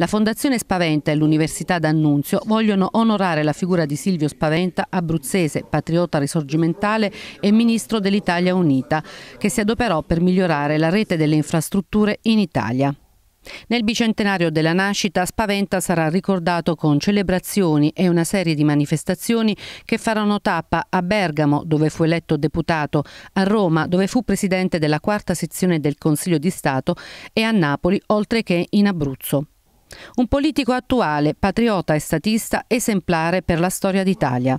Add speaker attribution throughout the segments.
Speaker 1: La Fondazione Spaventa e l'Università d'Annunzio vogliono onorare la figura di Silvio Spaventa, abruzzese, patriota risorgimentale e ministro dell'Italia Unita, che si adoperò per migliorare la rete delle infrastrutture in Italia. Nel bicentenario della nascita, Spaventa sarà ricordato con celebrazioni e una serie di manifestazioni che faranno tappa a Bergamo, dove fu eletto deputato, a Roma, dove fu presidente della quarta sezione del Consiglio di Stato, e a Napoli, oltre che in Abruzzo. Un politico attuale, patriota e statista esemplare per la storia d'Italia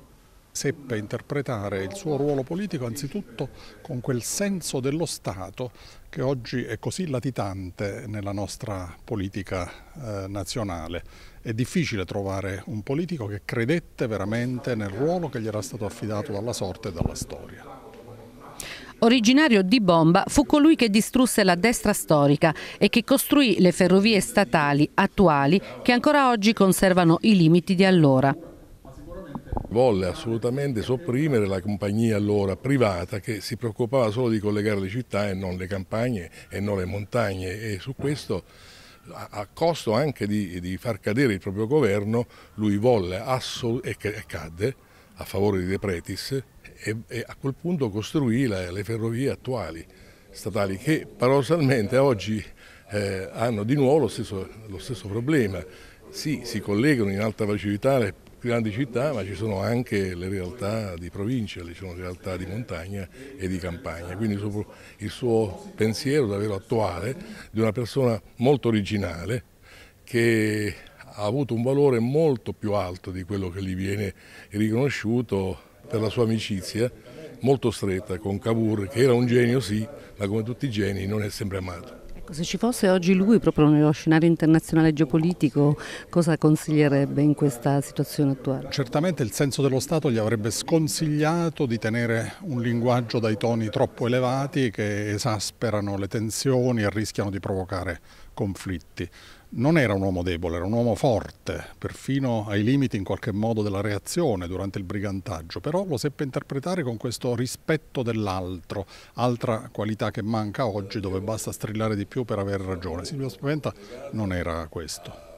Speaker 2: seppe interpretare il suo ruolo politico anzitutto con quel senso dello Stato che oggi è così latitante nella nostra politica eh, nazionale. È difficile trovare un politico che credette veramente nel ruolo che gli era stato affidato dalla sorte e dalla storia.
Speaker 1: Originario di Bomba, fu colui che distrusse la destra storica e che costruì le ferrovie statali attuali che ancora oggi conservano i limiti di allora.
Speaker 3: Volle assolutamente sopprimere la compagnia allora privata che si preoccupava solo di collegare le città e non le campagne e non le montagne e su questo a costo anche di, di far cadere il proprio governo lui volle e cadde a favore di De Pretis e, e a quel punto costruì le, le ferrovie attuali statali che paradossalmente oggi eh, hanno di nuovo lo stesso, lo stesso problema. Sì, si collegano in alta velocità le grandi città, ma ci sono anche le realtà di provincia, ci sono le realtà di montagna e di campagna. Quindi il suo pensiero davvero attuale di una persona molto originale che ha avuto un valore molto più alto di quello che gli viene riconosciuto per la sua amicizia molto stretta con Cavour, che era un genio sì, ma come tutti i geni non è sempre amato.
Speaker 1: Ecco, se ci fosse oggi lui proprio nello scenario internazionale geopolitico, cosa consiglierebbe in questa situazione attuale? Certamente il
Speaker 2: senso dello Stato gli avrebbe sconsigliato di tenere un linguaggio dai toni troppo elevati che esasperano le tensioni e rischiano di provocare conflitti. Non era un uomo debole, era un uomo forte, perfino ai limiti in qualche modo della reazione durante il brigantaggio, però lo seppe interpretare con questo rispetto dell'altro, altra qualità che manca oggi dove basta strillare di più per avere ragione. Silvio Spaventa non era questo.